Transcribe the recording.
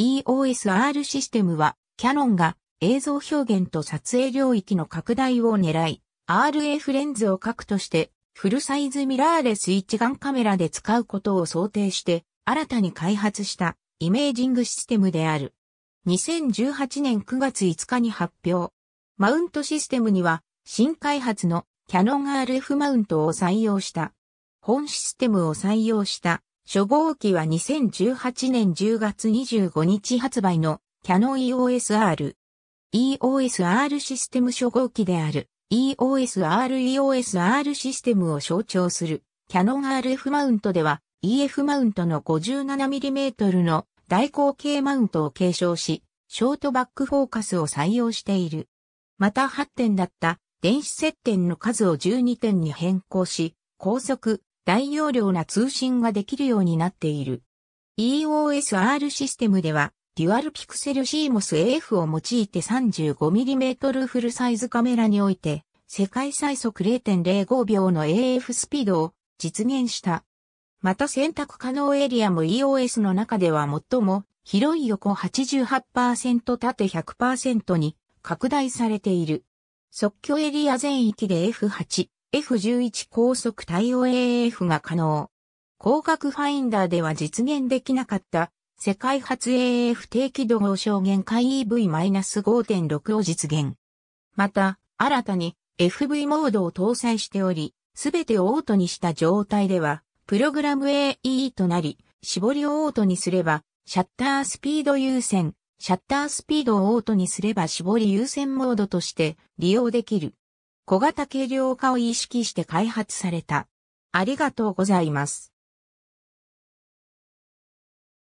EOSR システムは、キャノンが映像表現と撮影領域の拡大を狙い、RF レンズを核として、フルサイズミラーレス一眼カメラで使うことを想定して、新たに開発したイメージングシステムである。2018年9月5日に発表。マウントシステムには、新開発のキャノン RF マウントを採用した。本システムを採用した初号機は2018年10月25日発売のキャノン EOSR。EOSR システム初号機である EOSREOSR システムを象徴するキャノン RF マウントでは EF マウントの 57mm の大口径マウントを継承し、ショートバックフォーカスを採用している。また8点だった電子接点の数を12点に変更し、高速、大容量な通信ができるようになっている。EOSR システムでは、デュアルピクセル CMOS AF を用いて 35mm フルサイズカメラにおいて、世界最速0.05秒の AF スピードを実現した。また選択可能エリアも EOS の中では最も広い横88%縦100%に拡大されている。即興エリア全域で F8、F11 高速対応 AF が可能。光学ファインダーでは実現できなかった世界初 AF 低軌道小限界 EV-5.6 を実現。また、新たに FV モードを搭載しており、すべてをオートにした状態では、プログラム AE となり、絞りをオートにすれば、シャッタースピード優先、シャッタースピードをオートにすれば絞り優先モードとして利用できる。小型軽量化を意識して開発された。ありがとうございます。